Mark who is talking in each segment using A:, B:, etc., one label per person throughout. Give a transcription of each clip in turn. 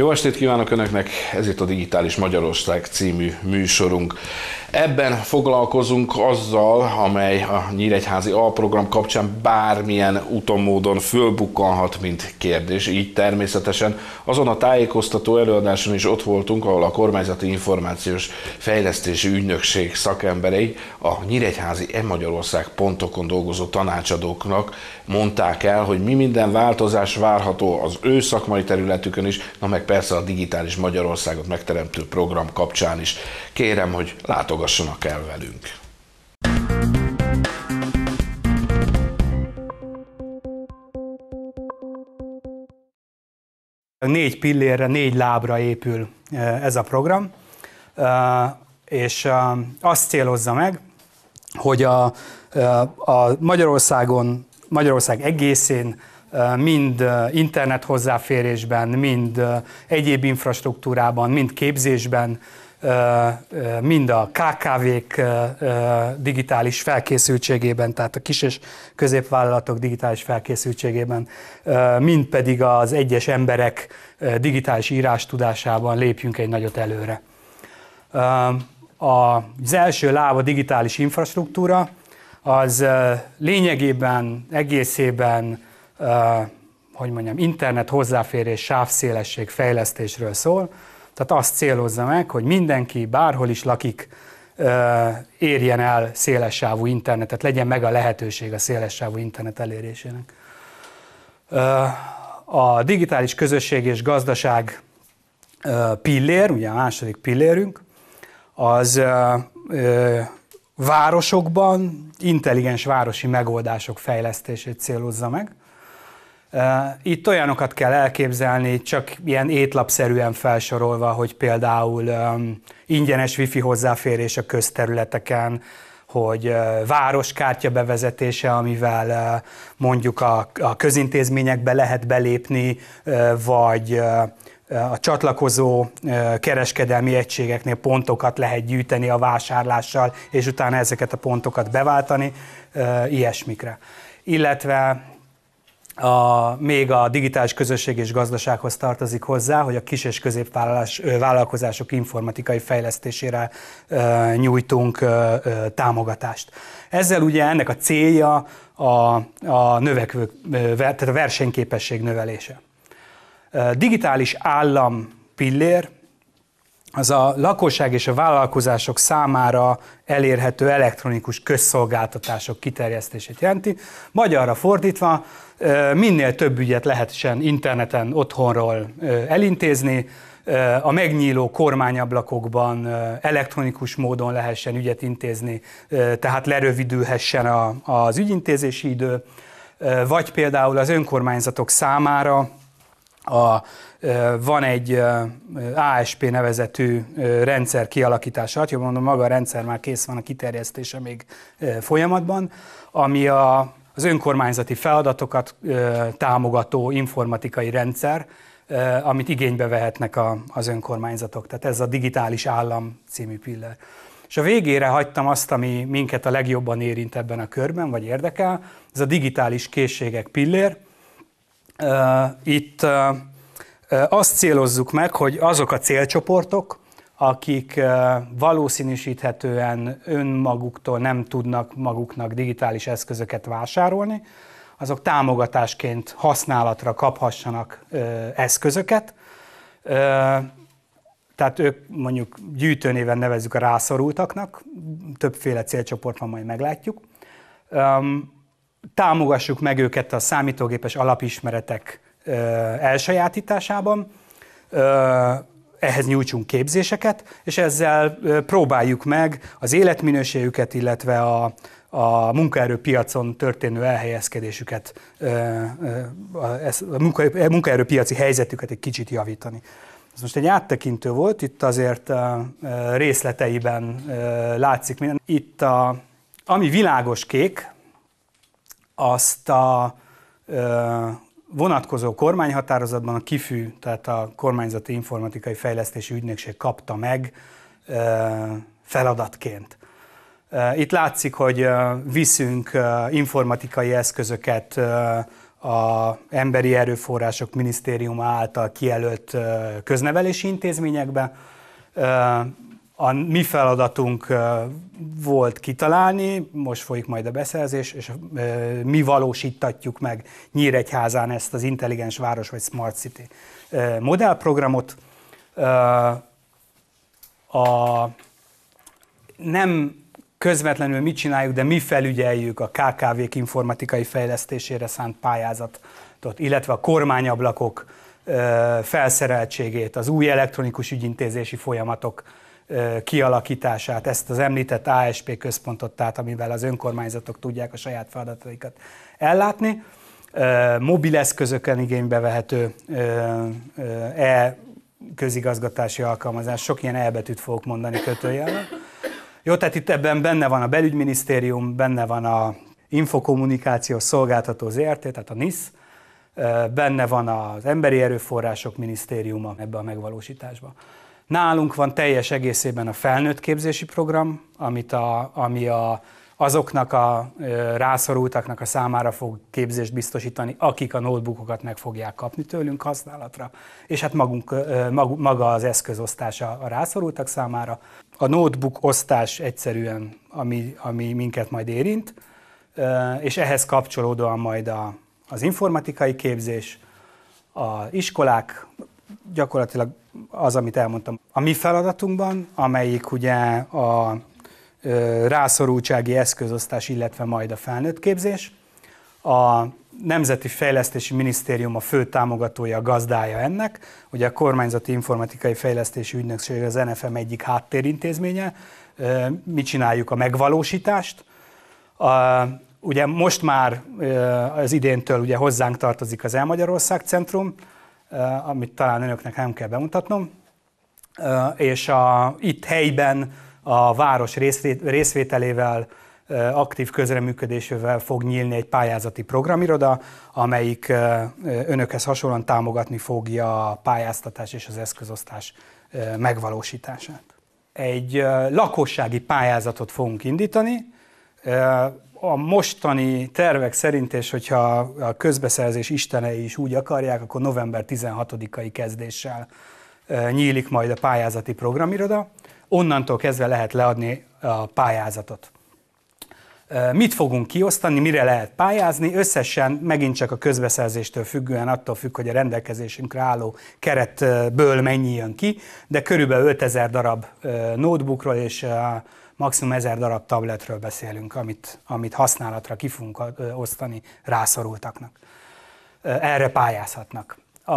A: Jó estét kívánok Önöknek, ez itt a Digitális Magyarország című
B: műsorunk. Ebben foglalkozunk azzal, amely a Nyíregyházi alprogram kapcsán bármilyen úton módon fölbukkanhat, mint kérdés. Így természetesen
A: azon a tájékoztató előadáson is ott voltunk, ahol a Kormányzati Információs Fejlesztési Ügynökség szakemberei a Nyíregyházi e-magyarország pontokon dolgozó
B: tanácsadóknak mondták el, hogy mi minden változás várható az ő szakmai
A: területükön is, na meg persze a Digitális Magyarországot megteremtő program kapcsán is kérem, hogy látogassanak el velünk.
B: Négy pillérre, négy lábra épül e, ez a program, e, és e, azt célozza meg, hogy a, a Magyarországon, Magyarország egészén mind internet hozzáférésben, mind egyéb infrastruktúrában, mind képzésben, mind a KKV-k digitális felkészültségében, tehát a kis és középvállalatok digitális felkészültségében, mind pedig az egyes emberek digitális írás tudásában lépjünk egy nagyot előre. Az első láb a digitális infrastruktúra, az lényegében, egészében, hogy mondjam, internet hozzáférés, sávszélesség fejlesztésről szól, tehát azt célozza meg, hogy mindenki bárhol is lakik, érjen el szélessávú internetet, legyen meg a lehetőség a szélessávú internet elérésének. A digitális közösség és gazdaság pillér, ugye a második pillérünk, az városokban intelligens városi megoldások fejlesztését célozza meg. Itt olyanokat kell elképzelni, csak ilyen étlapszerűen felsorolva, hogy például ingyenes wifi hozzáférés a közterületeken, hogy városkártya bevezetése, amivel mondjuk a, közintézményekbe lehet belépni, vagy a csatlakozó kereskedelmi egységeknél pontokat lehet gyűjteni a vásárlással, és utána ezeket a pontokat beváltani, ilyesmikre. Illetve a, még a digitális közösség és gazdasághoz tartozik hozzá, hogy a kis és középvállalkozások informatikai fejlesztésére ö, nyújtunk ö, ö, támogatást. Ezzel ugye ennek a célja a, a növekvő, tehát a versenyképesség növelése. Digitális állam pillér, az a lakosság és a vállalkozások számára elérhető elektronikus közszolgáltatások kiterjesztését jelenti. Magyarra fordítva, minél több ügyet lehessen interneten, otthonról elintézni, a megnyíló kormányablakokban elektronikus módon lehessen ügyet intézni, tehát lerövidülhessen az ügyintézési idő, vagy például az önkormányzatok számára a van egy ASP nevezetű rendszer kialakítása, hogy mondom, maga a rendszer már kész van, a kiterjesztése még folyamatban, ami a, az önkormányzati feladatokat támogató informatikai rendszer, amit igénybe vehetnek a, az önkormányzatok. Tehát ez a Digitális Állam című pillér. És a végére hagytam azt, ami minket a legjobban érint ebben a körben, vagy érdekel, ez a digitális készségek pillér. Itt azt célozzuk meg, hogy azok a célcsoportok, akik valószínűsíthetően önmaguktól nem tudnak maguknak digitális eszközöket vásárolni, azok támogatásként használatra kaphassanak eszközöket. Tehát ők mondjuk gyűjtőnéven nevezzük a rászorultaknak, többféle célcsoport van, majd meglátjuk. Támogassuk meg őket a számítógépes alapismeretek elsajátításában. Ehhez nyújtsunk képzéseket, és ezzel próbáljuk meg az életminőségüket, illetve a, a munkaerőpiacon történő elhelyezkedésüket, a e, munkaerőpiaci helyzetüket egy kicsit javítani. Ez most egy áttekintő volt, itt azért részleteiben látszik minden. Itt a, ami világos kék, azt a vonatkozó kormányhatározatban a kifű, tehát a Kormányzati Informatikai Fejlesztési Ügynökség kapta meg feladatként. Itt látszik, hogy viszünk informatikai eszközöket a Emberi Erőforrások Minisztériuma által kijelölt köznevelési intézményekbe a mi feladatunk volt kitalálni, most folyik majd a beszerzés, és mi valósítatjuk meg Nyíregyházán ezt az intelligens város vagy Smart City modellprogramot. A, nem közvetlenül mit csináljuk, de mi felügyeljük a KKV-k informatikai fejlesztésére szánt pályázatot, illetve a kormányablakok felszereltségét, az új elektronikus ügyintézési folyamatok kialakítását, ezt az említett ASP központot, tehát amivel az önkormányzatok tudják a saját feladataikat ellátni, mobileszközöken igénybe vehető e közigazgatási alkalmazás, sok ilyen elbetűt fogok mondani kötőjelben. Jó, tehát itt ebben benne van a belügyminisztérium, benne van a infokommunikáció szolgáltató ZRT, tehát a NISZ, benne van az Emberi Erőforrások Minisztériuma ebbe a megvalósításba. Nálunk van teljes egészében a felnőtt képzési program, amit a, ami a, azoknak a rászorultaknak a számára fog képzést biztosítani, akik a notebookokat meg fogják kapni tőlünk használatra. És hát magunk, mag, maga az eszközosztás a, rászorultak számára. A notebook osztás egyszerűen, ami, ami minket majd érint, és ehhez kapcsolódóan majd a, az informatikai képzés, a iskolák, gyakorlatilag az, amit elmondtam. A mi feladatunkban, amelyik ugye a rászorultsági eszközosztás, illetve majd a képzés, A Nemzeti Fejlesztési Minisztérium a fő támogatója, a gazdája ennek. Ugye a Kormányzati Informatikai Fejlesztési Ügynökség az NFM egyik háttérintézménye. Mi csináljuk a megvalósítást. A, ugye most már az idéntől ugye hozzánk tartozik az Elmagyarország Centrum, Eh, amit talán önöknek nem kell bemutatnom. Eh, és a, itt helyben a város részvételével, eh, aktív közreműködésével fog nyílni egy pályázati programiroda, amelyik önökhez hasonlóan támogatni fogja a pályáztatás és az eszközosztás megvalósítását. Egy lakossági pályázatot fogunk indítani, a mostani tervek szerint, és hogyha a közbeszerzés istenei is úgy akarják, akkor november 16-ai kezdéssel nyílik majd a pályázati programiroda. Onnantól kezdve lehet leadni a pályázatot. Mit fogunk kiosztani, mire lehet pályázni? Összesen megint csak a közbeszerzéstől függően, attól függ, hogy a rendelkezésünkre álló keretből mennyi jön ki, de körülbelül 5000 darab notebookról és maximum ezer darab tabletről beszélünk, amit, amit használatra ki fogunk osztani rászorultaknak. Erre pályázhatnak. A,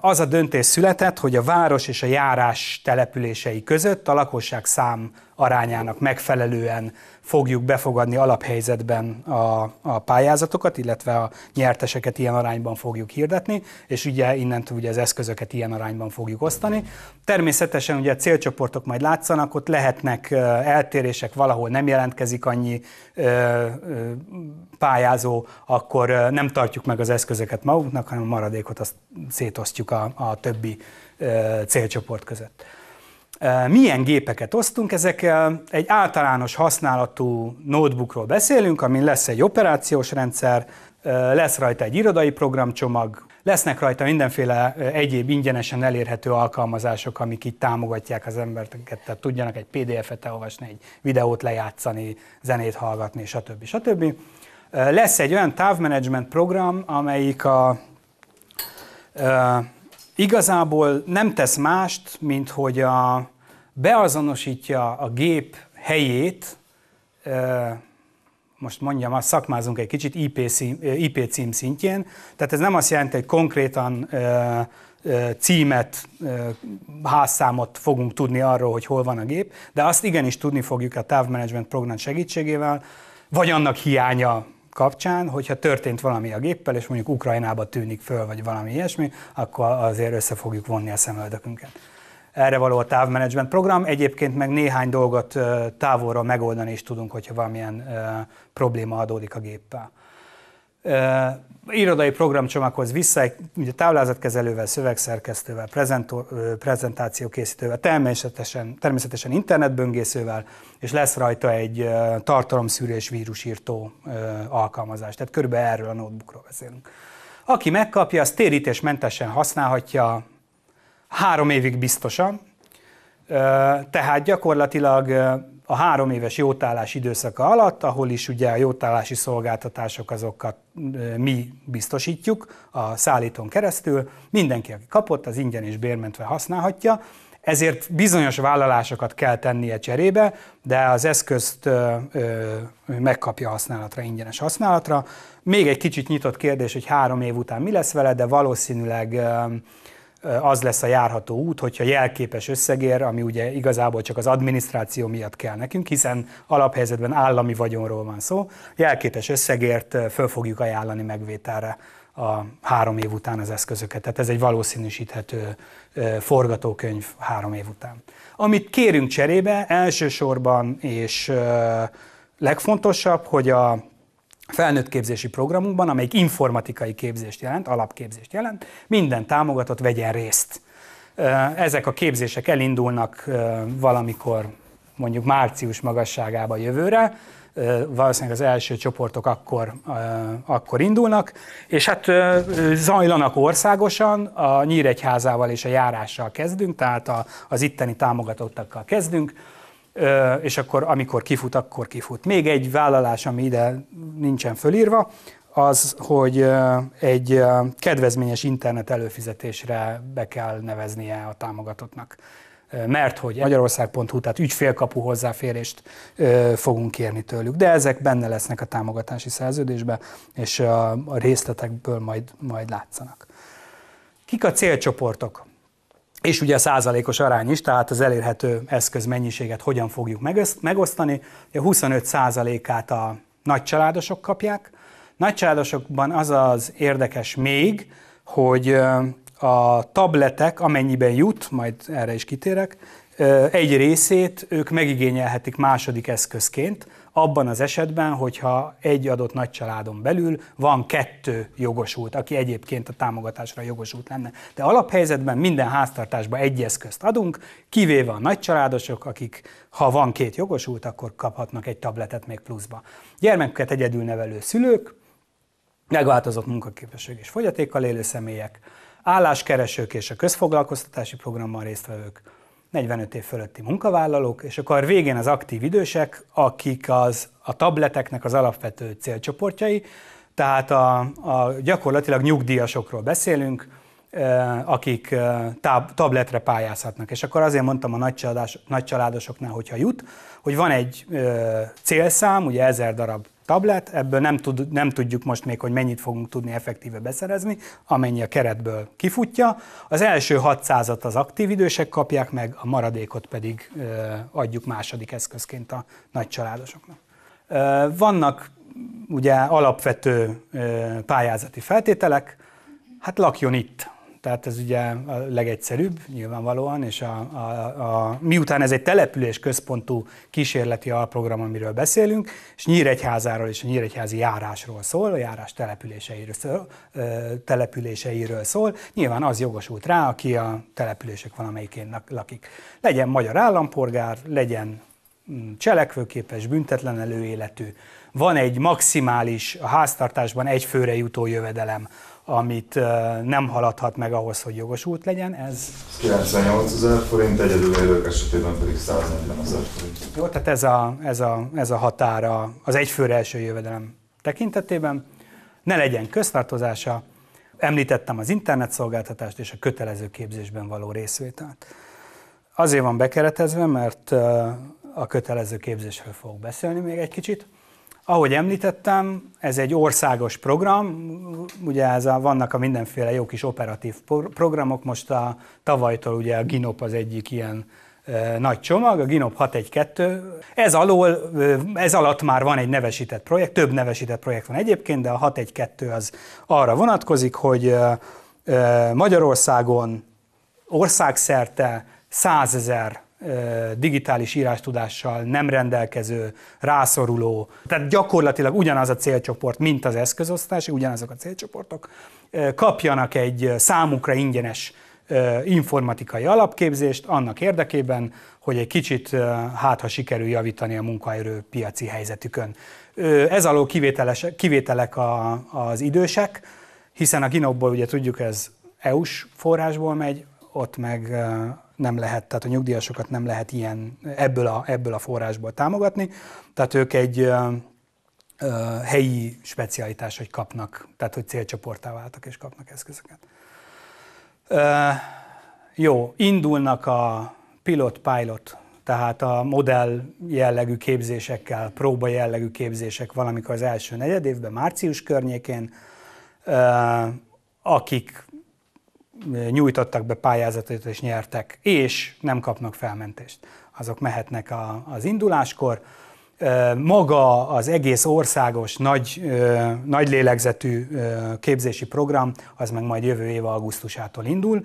B: az a döntés született, hogy a város és a járás települései között a lakosság szám arányának megfelelően fogjuk befogadni alaphelyzetben a, a pályázatokat, illetve a nyerteseket ilyen arányban fogjuk hirdetni, és ugye innentől ugye az eszközöket ilyen arányban fogjuk osztani. Természetesen ugye a célcsoportok majd látszanak, ott lehetnek eltérések, valahol nem jelentkezik annyi pályázó, akkor nem tartjuk meg az eszközöket magunknak, hanem a maradékot azt szétosztjuk a, a többi célcsoport között milyen gépeket osztunk, ezek egy általános használatú notebookról beszélünk, amin lesz egy operációs rendszer, lesz rajta egy irodai programcsomag, lesznek rajta mindenféle egyéb ingyenesen elérhető alkalmazások, amik így támogatják az embereket, tehát tudjanak egy PDF-et elolvasni egy videót lejátszani, zenét hallgatni, stb. stb. Lesz egy olyan távmenedzsment program, amelyik a igazából nem tesz mást, mint hogy a, beazonosítja a gép helyét, most mondjam, azt szakmázunk egy kicsit IP, cím, IP cím szintjén, tehát ez nem azt jelenti, hogy konkrétan címet, házszámot fogunk tudni arról, hogy hol van a gép, de azt igenis tudni fogjuk a távmenedzsment program segítségével, vagy annak hiánya kapcsán, hogyha történt valami a géppel, és mondjuk Ukrajnába tűnik föl, vagy valami ilyesmi, akkor azért össze fogjuk vonni a szemöldökünket. Erre való a távmenedzsment program, egyébként meg néhány dolgot távolról megoldani is tudunk, hogyha valamilyen probléma adódik a géppel irodai programcsomaghoz vissza, ugye táblázatkezelővel, szövegszerkesztővel, prezentációkészítővel, természetesen, természetesen internetböngészővel, és lesz rajta egy tartalomszűrés vírusírtó alkalmazás. Tehát körülbelül erről a notebookról beszélünk. Aki megkapja, az térítésmentesen használhatja három évig biztosan, tehát gyakorlatilag a három éves jótállás időszaka alatt, ahol is ugye a jótállási szolgáltatások azokat mi biztosítjuk a szállítón keresztül, mindenki, aki kapott, az ingyen és bérmentve használhatja, ezért bizonyos vállalásokat kell tennie cserébe, de az eszközt ö, ö, megkapja használatra, ingyenes használatra. Még egy kicsit nyitott kérdés, hogy három év után mi lesz vele, de valószínűleg ö, az lesz a járható út, hogyha jelképes összegér, ami ugye igazából csak az adminisztráció miatt kell nekünk, hiszen alaphelyzetben állami vagyonról van szó, jelképes összegért föl fogjuk ajánlani megvételre a három év után az eszközöket. Tehát ez egy valószínűsíthető forgatókönyv három év után. Amit kérünk cserébe, elsősorban és legfontosabb, hogy a felnőtt képzési programunkban, amelyik informatikai képzést jelent, alapképzést jelent, minden támogatott vegyen részt. Ezek a képzések elindulnak valamikor mondjuk március magasságába jövőre, valószínűleg az első csoportok akkor, akkor indulnak, és hát zajlanak országosan, a Nyíregyházával és a járással kezdünk, tehát az itteni támogatottakkal kezdünk, és akkor amikor kifut, akkor kifut. Még egy vállalás, ami ide nincsen fölírva, az, hogy egy kedvezményes internet előfizetésre be kell neveznie a támogatottnak. Mert hogy magyarország.hu, tehát ügyfélkapu hozzáférést fogunk kérni tőlük. De ezek benne lesznek a támogatási szerződésbe, és a részletekből majd, majd látszanak. Kik a célcsoportok? és ugye a százalékos arány is, tehát az elérhető eszköz mennyiséget hogyan fogjuk megosztani. A 25 százalékát a nagycsaládosok kapják. Nagycsaládosokban az az érdekes még, hogy a tabletek, amennyiben jut, majd erre is kitérek, egy részét ők megigényelhetik második eszközként, abban az esetben, hogyha egy adott nagy családon belül van kettő jogosult, aki egyébként a támogatásra jogosult lenne. De alaphelyzetben minden háztartásba egy eszközt adunk, kivéve a családosok, akik ha van két jogosult, akkor kaphatnak egy tabletet még pluszba. Gyermeküket egyedül nevelő szülők, megváltozott munkaképesség és fogyatékkal élő személyek, álláskeresők és a közfoglalkoztatási programmal résztvevők, 45 év fölötti munkavállalók, és akkor végén az aktív idősek, akik az, a tableteknek az alapvető célcsoportjai, tehát a, a gyakorlatilag nyugdíjasokról beszélünk, akik táb, tabletre pályázhatnak. És akkor azért mondtam a nagycsaládosoknál, hogyha jut, hogy van egy célszám, ugye ezer darab tablet, ebből nem, tud, nem tudjuk most még, hogy mennyit fogunk tudni effektíve beszerezni, amennyi a keretből kifutja. Az első 600-at az aktív idősek kapják meg, a maradékot pedig ö, adjuk második eszközként a nagy családosoknak. Ö, vannak ugye alapvető ö, pályázati feltételek, hát lakjon itt tehát ez ugye a legegyszerűbb nyilvánvalóan, és a, a, a, miután ez egy település központú kísérleti alprogram, amiről beszélünk, és Nyíregyházáról és a nyíregyházi járásról szól, a járás településeiről szól, településeiről szól, nyilván az jogosult rá, aki a települések valamelyikén lakik. Legyen magyar állampolgár, legyen mm, cselekvőképes, büntetlen előéletű, van egy maximális a háztartásban egy főre jutó jövedelem, amit nem haladhat meg ahhoz, hogy jogosult legyen. Ez
A: 98 ezer forint, élők esetében pedig 140 ezer forint.
B: Jó, tehát ez a, ez a, ez a határa az egyfőre első jövedelem tekintetében. Ne legyen köztartozása, említettem az internetszolgáltatást és a kötelező képzésben való részvételt. Azért van bekeretezve, mert a kötelező képzésről fogok beszélni még egy kicsit. Ahogy említettem, ez egy országos program, ugye ez a, vannak a mindenféle jó kis operatív programok, most a tavalytól ugye a GINOP az egyik ilyen e, nagy csomag, a GINOP 612. Ez, alól, ez alatt már van egy nevesített projekt, több nevesített projekt van egyébként, de a 612 az arra vonatkozik, hogy e, Magyarországon országszerte százezer digitális írástudással nem rendelkező, rászoruló. Tehát gyakorlatilag ugyanaz a célcsoport, mint az eszközosztás, ugyanazok a célcsoportok kapjanak egy számukra ingyenes informatikai alapképzést annak érdekében, hogy egy kicsit hát ha sikerül javítani a piaci helyzetükön. Ez alól kivételes, kivételek a, az idősek, hiszen a ginokból ugye tudjuk ez EU-s forrásból megy, ott meg nem lehet, tehát a nyugdíjasokat nem lehet ilyen, ebből a, ebből a forrásból támogatni. Tehát ők egy helyi specialitás, hogy kapnak, tehát hogy célcsoportá váltak és kapnak eszközöket. Jó, indulnak a pilot-pilot, tehát a modell jellegű képzésekkel, próba jellegű képzések valamikor az első negyed évben, március környékén, akik nyújtottak be pályázatot és nyertek, és nem kapnak felmentést. Azok mehetnek a, az induláskor. Maga az egész országos nagy, nagy lélegzetű képzési program, az meg majd jövő év augusztusától indul.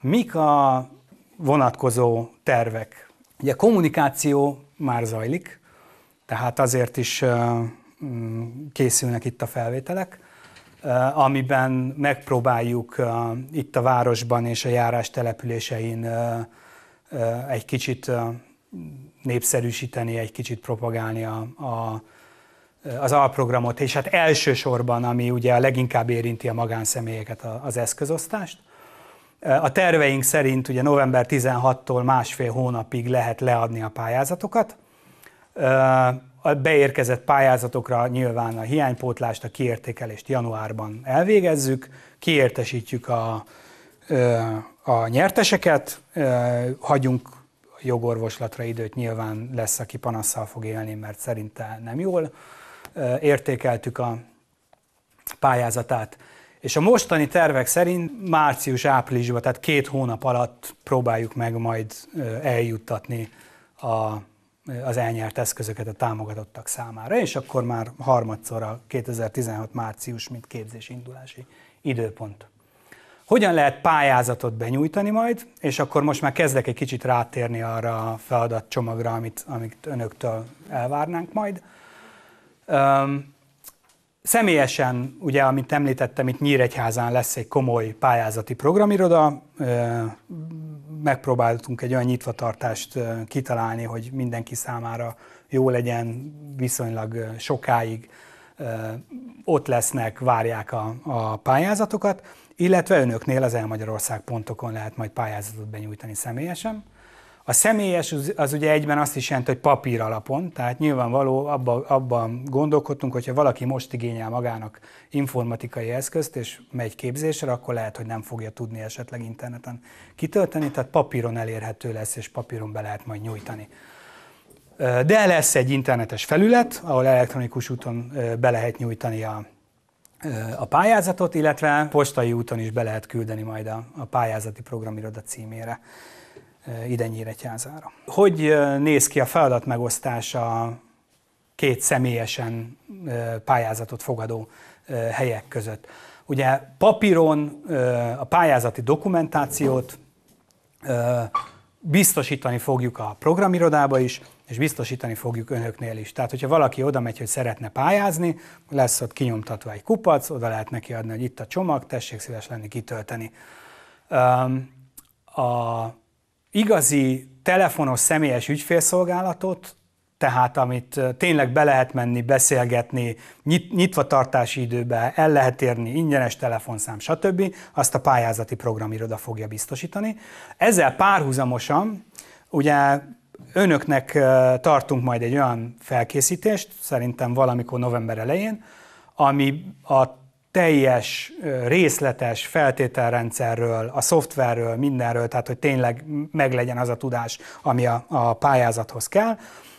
B: Mik a vonatkozó tervek? Ugye a kommunikáció már zajlik, tehát azért is készülnek itt a felvételek. Eh, amiben megpróbáljuk eh, itt a városban és a járás településein eh, egy kicsit népszerűsíteni, egy kicsit propagálni a, a, az alprogramot, és hát elsősorban, ami ugye a leginkább érinti a magánszemélyeket, az eszközosztást. A terveink szerint ugye november 16-tól másfél hónapig lehet leadni a pályázatokat. A beérkezett pályázatokra nyilván a hiánypótlást, a kiértékelést januárban elvégezzük, kiértesítjük a, a nyerteseket, hagyunk jogorvoslatra időt, nyilván lesz, aki panasszal fog élni, mert szerinte nem jól értékeltük a pályázatát. És a mostani tervek szerint március-áprilisban, tehát két hónap alatt próbáljuk meg majd eljuttatni a az elnyert eszközöket a támogatottak számára, és akkor már harmadszor a 2016 március, mint képzés indulási időpont. Hogyan lehet pályázatot benyújtani majd, és akkor most már kezdek egy kicsit rátérni arra a feladatcsomagra, amit, amit önöktől elvárnánk majd. Um, Személyesen, ugye, amit említettem, itt Nyíregyházán lesz egy komoly pályázati programiroda, megpróbáltunk egy olyan nyitvatartást kitalálni, hogy mindenki számára jó legyen viszonylag sokáig, ott lesznek, várják a, a pályázatokat, illetve önöknél az elmagyarország pontokon lehet majd pályázatot benyújtani személyesen. A személyes az ugye egyben azt is jelenti, hogy papír alapon, tehát nyilvánvaló abban, abban gondolkodtunk, hogyha valaki most igényel magának informatikai eszközt, és megy képzésre, akkor lehet, hogy nem fogja tudni esetleg interneten kitölteni, tehát papíron elérhető lesz, és papíron be lehet majd nyújtani. De lesz egy internetes felület, ahol elektronikus úton be lehet nyújtani a, a pályázatot, illetve postai úton is be lehet küldeni majd a, a pályázati programiroda címére. Eh, Idenyíregyházára. Hogy eh, néz ki a feladat megosztása két személyesen eh, pályázatot fogadó helyek között? Ugye papíron a pályázati dokumentációt biztosítani fogjuk a programirodába is, és biztosítani fogjuk önöknél is. Tehát, hogyha valaki oda megy, hogy szeretne pályázni, lesz ott kinyomtatva egy kupac, oda lehet neki adni, hogy itt a csomag, tessék szíves lenni kitölteni. A igazi telefonos személyes ügyfélszolgálatot, tehát amit tényleg be lehet menni, beszélgetni, nyit, nyitva tartási időben, el lehet érni, ingyenes telefonszám, stb., azt a pályázati programiroda fogja biztosítani. Ezzel párhuzamosan, ugye önöknek tartunk majd egy olyan felkészítést, szerintem valamikor november elején, ami a teljes, részletes feltételrendszerről, a szoftverről, mindenről, tehát hogy tényleg meglegyen az a tudás, ami a, a pályázathoz kell.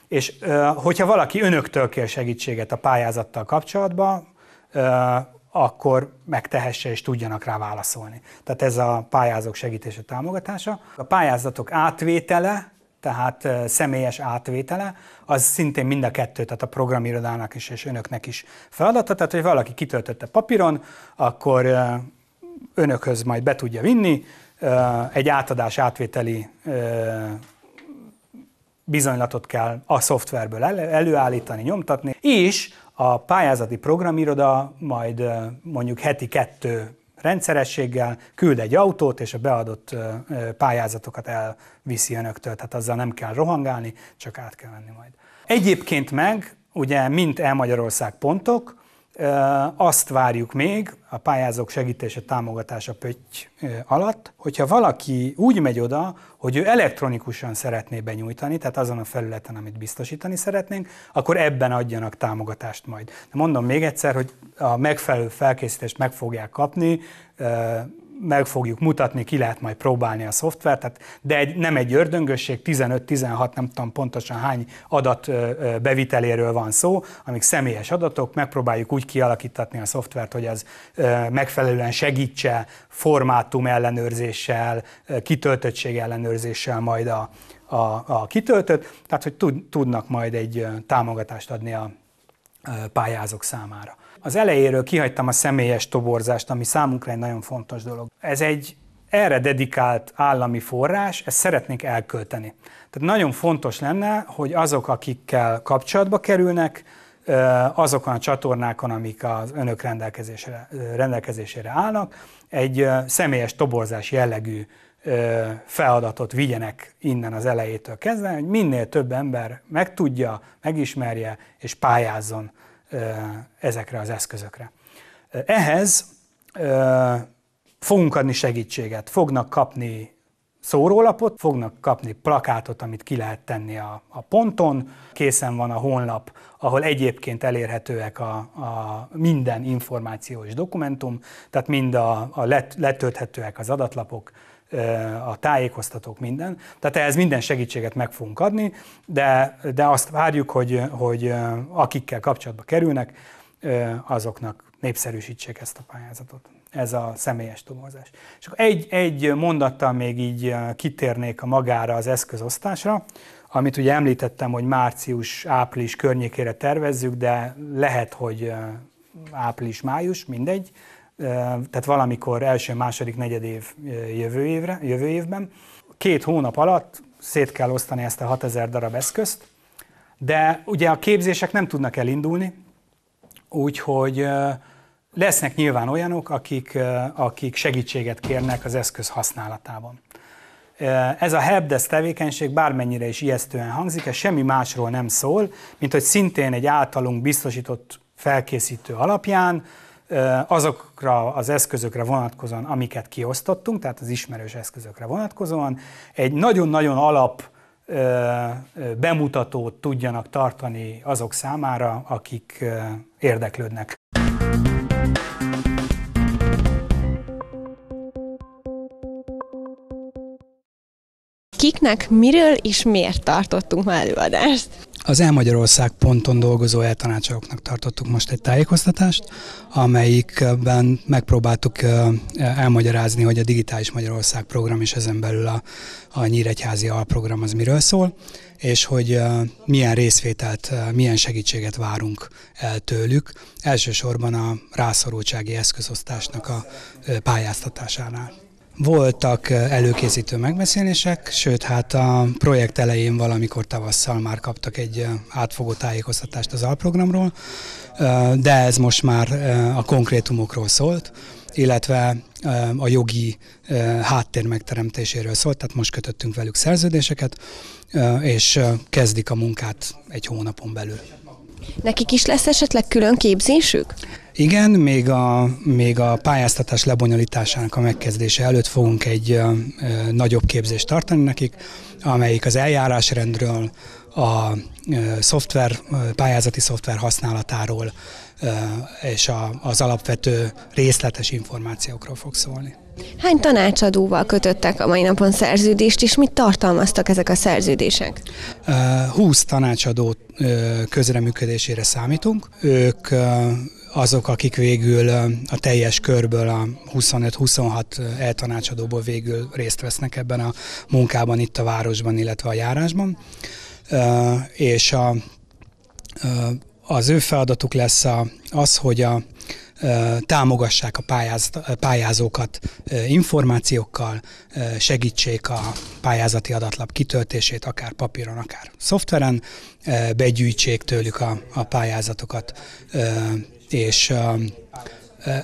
B: És hogyha valaki önöktől kér segítséget a pályázattal kapcsolatban, akkor megtehesse és tudjanak rá válaszolni. Tehát ez a pályázók segítése, támogatása. A pályázatok átvétele tehát személyes átvétele, az szintén mind a kettő, tehát a programirodának is és önöknek is feladata, tehát hogy valaki kitöltötte papíron, akkor önökhöz majd be tudja vinni, egy átadás átvételi bizonylatot kell a szoftverből előállítani, nyomtatni, és a pályázati programiroda majd mondjuk heti kettő rendszerességgel küld egy autót, és a beadott pályázatokat elviszi önöktől, tehát azzal nem kell rohangálni, csak át kell venni majd. Egyébként meg, ugye mint elmagyarország pontok, azt várjuk még a pályázók segítése, támogatása pötty alatt, hogyha valaki úgy megy oda, hogy ő elektronikusan szeretné benyújtani, tehát azon a felületen, amit biztosítani szeretnénk, akkor ebben adjanak támogatást majd. De mondom még egyszer, hogy a megfelelő felkészítést meg fogják kapni, meg fogjuk mutatni, ki lehet majd próbálni a szoftvert, tehát, de egy, nem egy ördöngösség, 15-16, nem tudom pontosan hány adat beviteléről van szó, amik személyes adatok, megpróbáljuk úgy kialakítatni a szoftvert, hogy ez megfelelően segítse formátum ellenőrzéssel, kitöltöttség ellenőrzéssel majd a, a, a kitöltött, tehát hogy tud, tudnak majd egy támogatást adni a pályázók számára. Az elejéről kihagytam a személyes toborzást, ami számunkra egy nagyon fontos dolog. Ez egy erre dedikált állami forrás, ezt szeretnénk elkölteni. Tehát nagyon fontos lenne, hogy azok, akikkel kapcsolatba kerülnek, azokon a csatornákon, amik az önök rendelkezésére, rendelkezésére állnak, egy személyes toborzás jellegű feladatot vigyenek innen az elejétől kezdve, hogy minél több ember megtudja, megismerje és pályázzon ezekre az eszközökre. Ehhez fogunk adni segítséget, fognak kapni szórólapot, fognak kapni plakátot, amit ki lehet tenni a, a ponton, készen van a honlap, ahol egyébként elérhetőek a, a minden információ és dokumentum, tehát mind a, a let, letölthetőek az adatlapok, a tájékoztatók, minden. Tehát ehhez minden segítséget meg fogunk adni, de, de azt várjuk, hogy, hogy akikkel kapcsolatba kerülnek, azoknak népszerűsítsék ezt a pályázatot. Ez a személyes tomozás. És akkor egy, egy mondattal még így kitérnék a magára az eszközosztásra, amit ugye említettem, hogy március-április környékére tervezzük, de lehet, hogy április-május, mindegy tehát valamikor első, második, negyed év jövő, évre, jövő évben. Két hónap alatt szét kell osztani ezt a 6000 darab eszközt, de ugye a képzések nem tudnak elindulni, úgyhogy lesznek nyilván olyanok, akik, akik segítséget kérnek az eszköz használatában. Ez a helpdesk tevékenység bármennyire is ijesztően hangzik, ez semmi másról nem szól, mint hogy szintén egy általunk biztosított felkészítő alapján azokra az eszközökre vonatkozóan, amiket kiosztottunk, tehát az ismerős eszközökre vonatkozóan, egy nagyon-nagyon alap bemutatót tudjanak tartani azok számára, akik érdeklődnek.
A: Kiknek miről és miért tartottunk ma előadást?
B: Az Elmagyarország ponton dolgozó eltanácsolóknak tartottuk most egy tájékoztatást, amelyikben megpróbáltuk elmagyarázni, hogy a Digitális Magyarország program és ezen belül a, a Nyíregyházi alprogram az miről szól, és hogy milyen részvételt, milyen segítséget várunk el tőlük, elsősorban a rászorultsági eszközosztásnak a pályáztatásánál. Voltak előkészítő megbeszélések, sőt, hát a projekt elején valamikor tavasszal már kaptak egy átfogó tájékoztatást az alprogramról, de ez most már a konkrétumokról szólt, illetve a jogi háttér megteremtéséről szólt, tehát most kötöttünk velük szerződéseket, és kezdik a munkát egy hónapon belül.
A: Nekik is lesz esetleg külön képzésük?
B: Igen, még a, még a pályáztatás lebonyolításának a megkezdése előtt fogunk egy ö, ö, nagyobb képzést tartani nekik, amelyik az eljárásrendről, a szoftver, pályázati szoftver használatáról és a, az alapvető részletes információkról fog szólni.
A: Hány tanácsadóval kötöttek a mai napon szerződést, és mit tartalmaztak ezek a szerződések?
B: 20 tanácsadó közreműködésére számítunk. Ők azok, akik végül a teljes körből, a 25-26 eltanácsadóból végül részt vesznek ebben a munkában itt a városban, illetve a járásban. És a, az ő feladatuk lesz az, hogy a támogassák a pályáz, pályázókat információkkal, segítsék a pályázati adatlap kitöltését, akár papíron, akár szoftveren, begyűjtsék tőlük a, a pályázatokat, és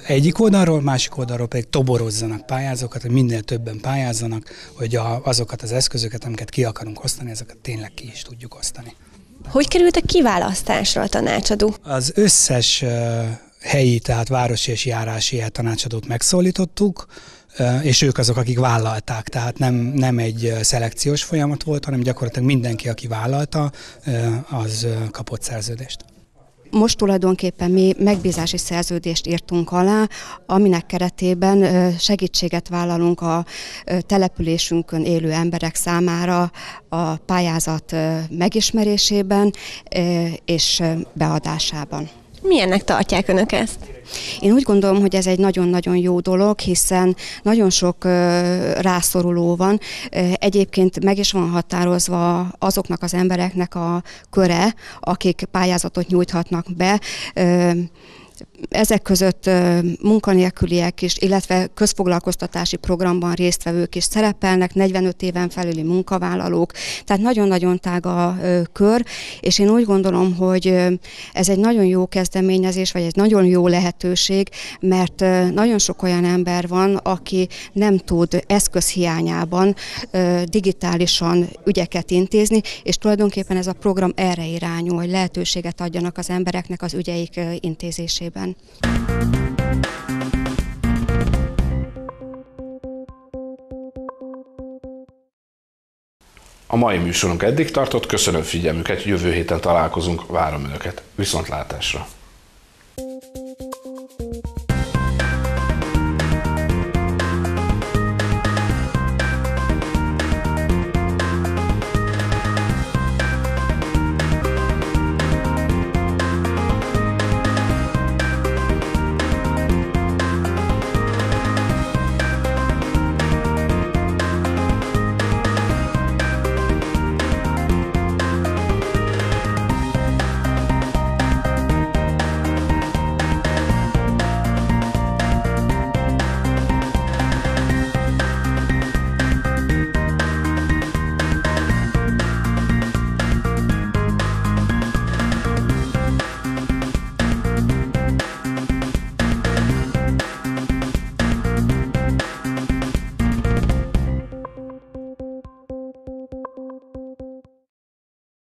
B: egyik oldalról, másik oldalról pedig toborozzanak pályázókat, hogy minél többen pályázzanak, hogy a, azokat az eszközöket, amiket ki akarunk osztani, ezeket tényleg ki is tudjuk osztani.
A: Hogy a kiválasztásra a tanácsadó?
B: Az összes helyi, tehát városi és járási tanácsadót megszólítottuk, és ők azok, akik vállalták, tehát nem, nem egy szelekciós folyamat volt, hanem gyakorlatilag mindenki, aki vállalta, az kapott szerződést
A: most tulajdonképpen mi megbízási szerződést írtunk alá, aminek keretében segítséget vállalunk a településünkön élő emberek számára a pályázat megismerésében és beadásában. Milyennek tartják önök ezt? Én úgy gondolom, hogy ez egy nagyon-nagyon jó dolog, hiszen nagyon sok rászoruló van. Egyébként meg is van határozva azoknak az embereknek a köre, akik pályázatot nyújthatnak be ezek között munkanélküliek is, illetve közfoglalkoztatási programban résztvevők is szerepelnek, 45 éven felüli munkavállalók, tehát nagyon-nagyon tág a kör, és én úgy gondolom, hogy ez egy nagyon jó kezdeményezés, vagy egy nagyon jó lehetőség, mert nagyon sok olyan ember van, aki nem tud eszközhiányában digitálisan ügyeket intézni, és tulajdonképpen ez a program erre irányul, hogy lehetőséget adjanak az embereknek az ügyeik intézésében esetében. A mai műsorunk eddig tartott, köszönöm figyelmüket, jövő héten találkozunk, várom Önöket. Viszontlátásra!